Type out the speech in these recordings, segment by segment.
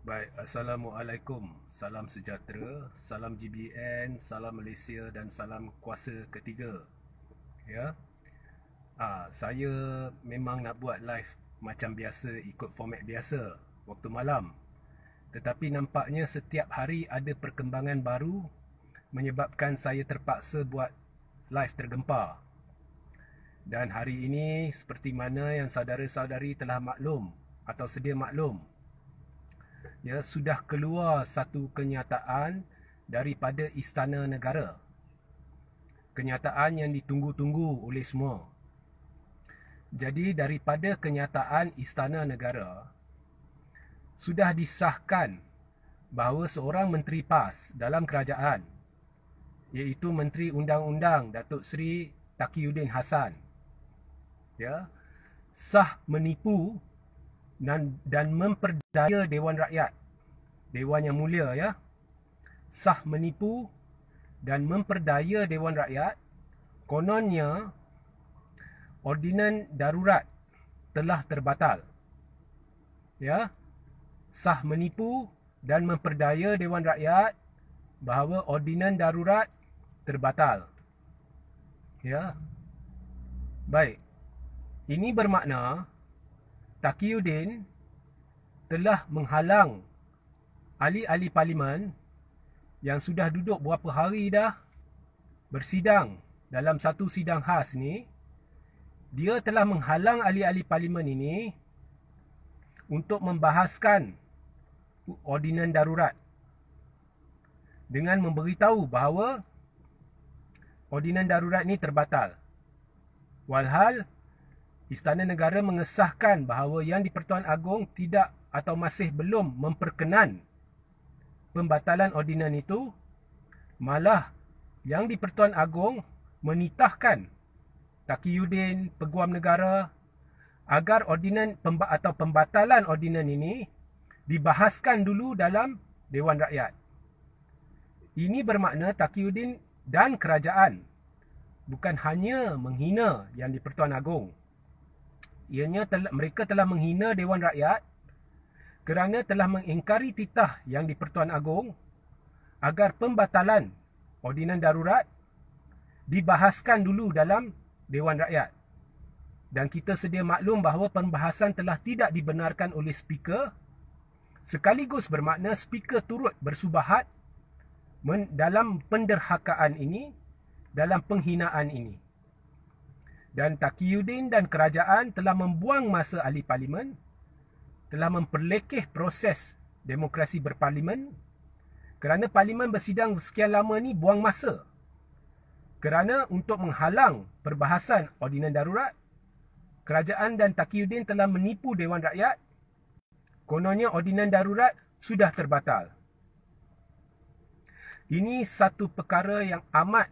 Baik, Assalamualaikum, salam sejahtera, salam GBN, salam Malaysia dan salam kuasa ketiga. Ya. ha, saya memang nak buat live macam biasa ikut format biasa waktu malam. Tetapi nampaknya setiap hari ada perkembangan baru menyebabkan saya terpaksa buat live tergempar. Dan hari ini seperti mana yang saudara-saudari telah maklum atau sedia maklum, ya sudah keluar satu kenyataan daripada istana negara kenyataan yang ditunggu-tunggu oleh semua jadi daripada kenyataan istana negara sudah disahkan bahawa seorang menteri PAS dalam kerajaan iaitu menteri undang-undang Datuk Seri Takiuddin Hassan ya sah menipu dan dan memperdaya dewan rakyat dewan yang mulia ya sah menipu dan memperdaya dewan rakyat kononnya ordinan darurat telah terbatal ya sah menipu dan memperdaya dewan rakyat bahawa ordinan darurat terbatal ya baik ini bermakna Takiuddin telah menghalang ahli-ahli parlimen yang sudah duduk beberapa hari dah bersidang dalam satu sidang khas ni dia telah menghalang ahli-ahli parlimen ini untuk membahaskan ordinan darurat dengan memberitahu bahawa ordinan darurat ni terbatal walhal Istana Negara mengesahkan bahawa Yang di-Pertuan Agong tidak atau masih belum memperkenan pembatalan ordinan itu malah Yang di-Pertuan Agong menitahkan Taki Peguam Negara agar ordinan pemba- atau pembatalan ordinan ini dibahaskan dulu dalam Dewan Rakyat. Ini bermakna Taki dan kerajaan bukan hanya menghina Yang di-Pertuan Agong ianya tel- mereka telah menghina Dewan Rakyat kerana telah mengingkari titah yang di-Pertuan Agong agar pembatalan ordinan darurat dibahaskan dulu dalam Dewan Rakyat. Dan kita sedia maklum bahawa pembahasan telah tidak dibenarkan oleh speaker sekaligus bermakna speaker turut bersubahat dalam penderhakaan ini dalam penghinaan ini dan Takiyuddin dan kerajaan telah membuang masa ahli parlimen, telah memperlekeh proses demokrasi berparlimen kerana parlimen bersidang sekian lama ni buang masa. Kerana untuk menghalang perbahasan ordinan darurat, kerajaan dan Takiyuddin telah menipu Dewan Rakyat. Kononnya ordinan darurat sudah terbatal. Ini satu perkara yang amat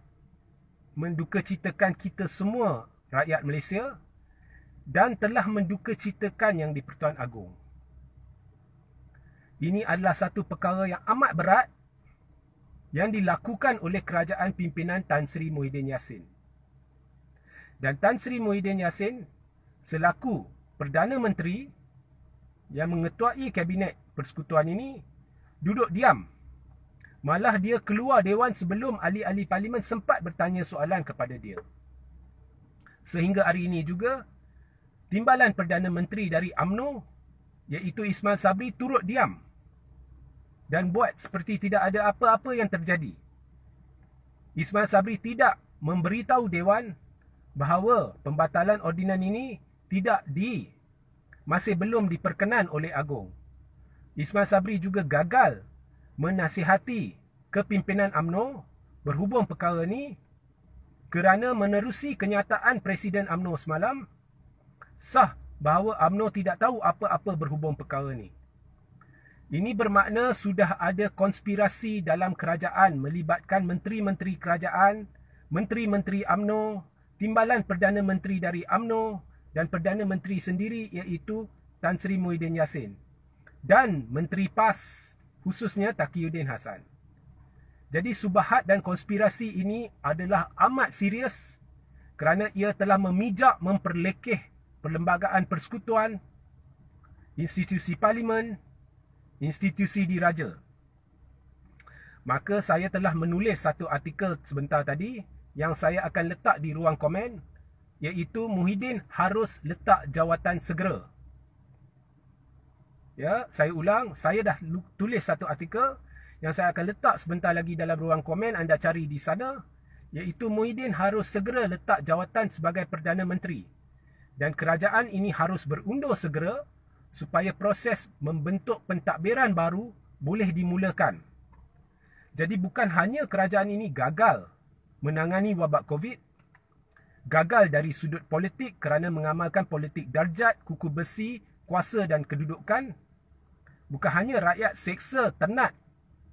mendukacitakan kita semua rakyat Malaysia dan telah menduka citakan yang di-Pertuan Agong. Ini adalah satu perkara yang amat berat yang dilakukan oleh kerajaan pimpinan Tan Sri Muhyiddin Yassin. Dan Tan Sri Muhyiddin Yassin selaku Perdana Menteri yang mengetuai kabinet persekutuan ini duduk diam. Malah dia keluar dewan sebelum ahli-ahli parlimen sempat bertanya soalan kepada dia. Sehingga hari ini juga, timbalan Perdana Menteri dari AMNO iaitu Ismail Sabri turut diam dan buat seperti tidak ada apa-apa yang terjadi. Ismail Sabri tidak memberitahu Dewan bahawa pembatalan ordinan ini tidak di masih belum diperkenan oleh Agong. Ismail Sabri juga gagal menasihati kepimpinan AMNO berhubung perkara ini kerana menerusi kenyataan Presiden AMNO semalam sah bahawa AMNO tidak tahu apa-apa berhubung perkara ini. Ini bermakna sudah ada konspirasi dalam kerajaan melibatkan menteri-menteri kerajaan, menteri-menteri AMNO, timbalan Perdana Menteri dari AMNO dan Perdana Menteri sendiri iaitu Tan Sri Muhyiddin Yassin dan Menteri PAS khususnya Takiuddin Hasan. Jadi subahat dan konspirasi ini adalah amat serius kerana ia telah memijak memperlekeh perlembagaan persekutuan, institusi parlimen, institusi diraja. Maka saya telah menulis satu artikel sebentar tadi yang saya akan letak di ruang komen iaitu Muhyiddin harus letak jawatan segera. Ya, saya ulang, saya dah tulis satu artikel yang saya akan letak sebentar lagi dalam ruang komen anda cari di sana iaitu Muhyiddin harus segera letak jawatan sebagai Perdana Menteri dan kerajaan ini harus berundur segera supaya proses membentuk pentadbiran baru boleh dimulakan. Jadi bukan hanya kerajaan ini gagal menangani wabak COVID, gagal dari sudut politik kerana mengamalkan politik darjat, kuku besi, kuasa dan kedudukan, bukan hanya rakyat seksa, tenat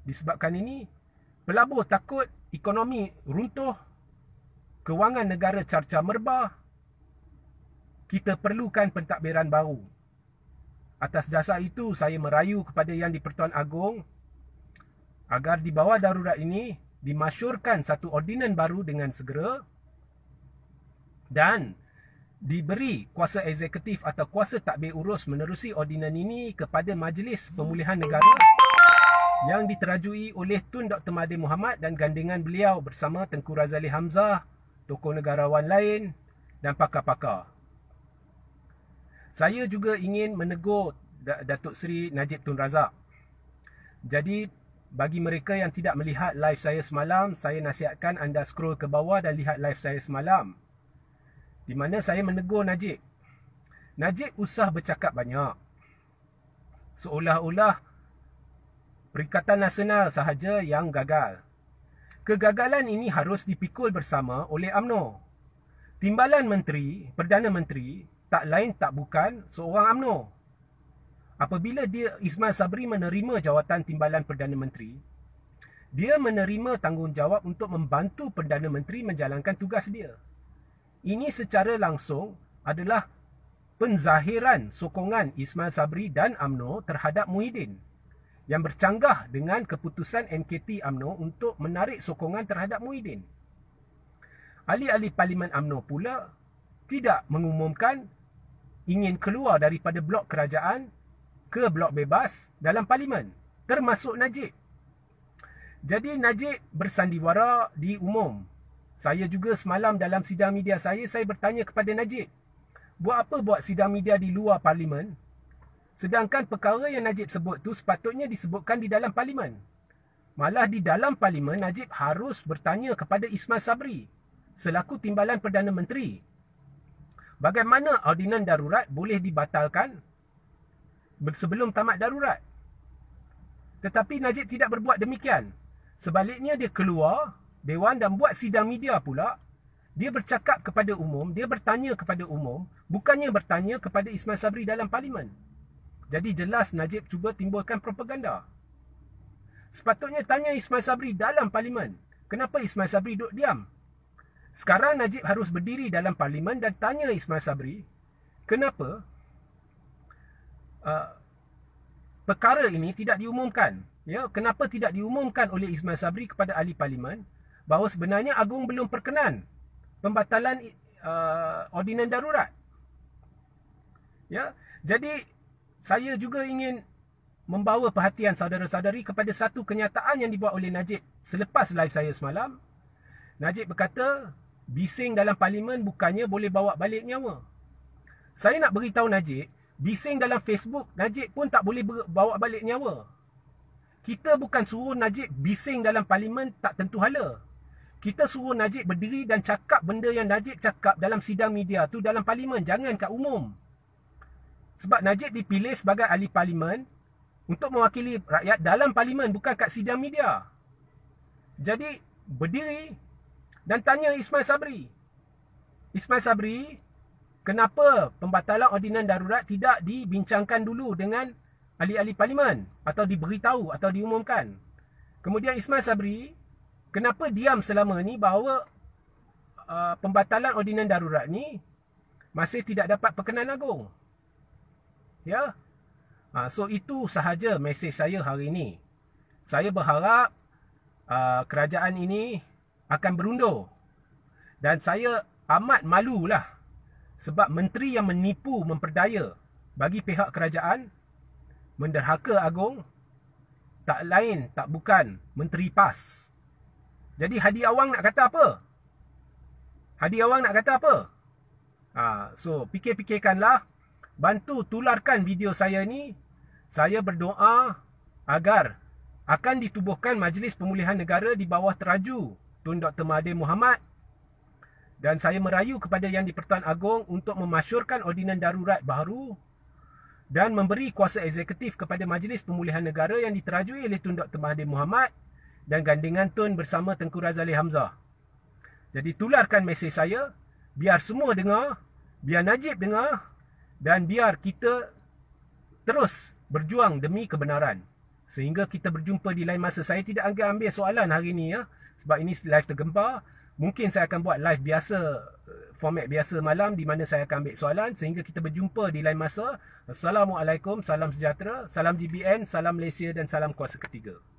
disebabkan ini pelabur takut ekonomi runtuh kewangan negara carca merbah kita perlukan pentadbiran baru atas dasar itu saya merayu kepada yang di-Pertuan Agong agar di bawah darurat ini dimasyurkan satu ordinan baru dengan segera dan diberi kuasa eksekutif atau kuasa tadbir urus menerusi ordinan ini kepada Majlis Pemulihan Negara yang diterajui oleh Tun Dr. Mahathir Muhammad dan gandingan beliau bersama Tengku Razali Hamzah, tokoh negarawan lain dan pakar-pakar. Saya juga ingin menegur Datuk Seri Najib Tun Razak. Jadi, bagi mereka yang tidak melihat live saya semalam, saya nasihatkan anda scroll ke bawah dan lihat live saya semalam. Di mana saya menegur Najib. Najib usah bercakap banyak. Seolah-olah Perikatan Nasional sahaja yang gagal. Kegagalan ini harus dipikul bersama oleh AMNO. Timbalan Menteri, Perdana Menteri, tak lain tak bukan seorang AMNO. Apabila dia Ismail Sabri menerima jawatan Timbalan Perdana Menteri, dia menerima tanggungjawab untuk membantu Perdana Menteri menjalankan tugas dia. Ini secara langsung adalah penzahiran sokongan Ismail Sabri dan AMNO terhadap Muhyiddin yang bercanggah dengan keputusan MKT AMNO untuk menarik sokongan terhadap Muhyiddin. Ahli-ahli Parlimen AMNO pula tidak mengumumkan ingin keluar daripada blok kerajaan ke blok bebas dalam parlimen termasuk Najib. Jadi Najib bersandiwara di umum. Saya juga semalam dalam sidang media saya saya bertanya kepada Najib. Buat apa buat sidang media di luar parlimen Sedangkan perkara yang Najib sebut tu sepatutnya disebutkan di dalam parlimen. Malah di dalam parlimen Najib harus bertanya kepada Ismail Sabri selaku timbalan Perdana Menteri. Bagaimana ordinan darurat boleh dibatalkan sebelum tamat darurat? Tetapi Najib tidak berbuat demikian. Sebaliknya dia keluar dewan dan buat sidang media pula. Dia bercakap kepada umum, dia bertanya kepada umum, bukannya bertanya kepada Ismail Sabri dalam parlimen. Jadi jelas Najib cuba timbulkan propaganda. Sepatutnya tanya Ismail Sabri dalam parlimen. Kenapa Ismail Sabri duduk diam? Sekarang Najib harus berdiri dalam parlimen dan tanya Ismail Sabri. Kenapa uh, perkara ini tidak diumumkan? Ya, kenapa tidak diumumkan oleh Ismail Sabri kepada ahli parlimen bahawa sebenarnya Agung belum perkenan pembatalan uh, ordinan darurat? Ya, jadi saya juga ingin membawa perhatian saudara-saudari kepada satu kenyataan yang dibuat oleh Najib selepas live saya semalam. Najib berkata, bising dalam parlimen bukannya boleh bawa balik nyawa. Saya nak beritahu Najib, bising dalam Facebook Najib pun tak boleh bawa balik nyawa. Kita bukan suruh Najib bising dalam parlimen tak tentu hala. Kita suruh Najib berdiri dan cakap benda yang Najib cakap dalam sidang media tu dalam parlimen, jangan kat umum. Sebab Najib dipilih sebagai ahli parlimen untuk mewakili rakyat dalam parlimen bukan kat sidang media. Jadi berdiri dan tanya Ismail Sabri. Ismail Sabri, kenapa pembatalan ordinan darurat tidak dibincangkan dulu dengan ahli-ahli parlimen atau diberitahu atau diumumkan? Kemudian Ismail Sabri, kenapa diam selama ini bahawa uh, pembatalan ordinan darurat ni masih tidak dapat perkenan agung? ya uh, so itu sahaja mesej saya hari ini saya berharap uh, kerajaan ini akan berundur dan saya amat malulah sebab menteri yang menipu memperdaya bagi pihak kerajaan menderhaka agung tak lain tak bukan menteri PAS jadi Hadi Awang nak kata apa Hadi Awang nak kata apa Ha, so, fikir-fikirkanlah bantu tularkan video saya ni. Saya berdoa agar akan ditubuhkan Majlis Pemulihan Negara di bawah teraju Tun Dr. Mahathir Mohamad dan saya merayu kepada Yang di-Pertuan Agong untuk memasyurkan ordinan darurat baru dan memberi kuasa eksekutif kepada Majlis Pemulihan Negara yang diterajui oleh Tun Dr. Mahathir Mohamad dan gandingan Tun bersama Tengku Razali Hamzah. Jadi tularkan mesej saya, biar semua dengar, biar Najib dengar, dan biar kita terus berjuang demi kebenaran sehingga kita berjumpa di lain masa saya tidak anggap ambil soalan hari ini ya sebab ini live tergempar mungkin saya akan buat live biasa eh, format biasa malam di mana saya akan ambil soalan sehingga kita berjumpa di lain masa assalamualaikum salam sejahtera salam GBN salam Malaysia dan salam kuasa ketiga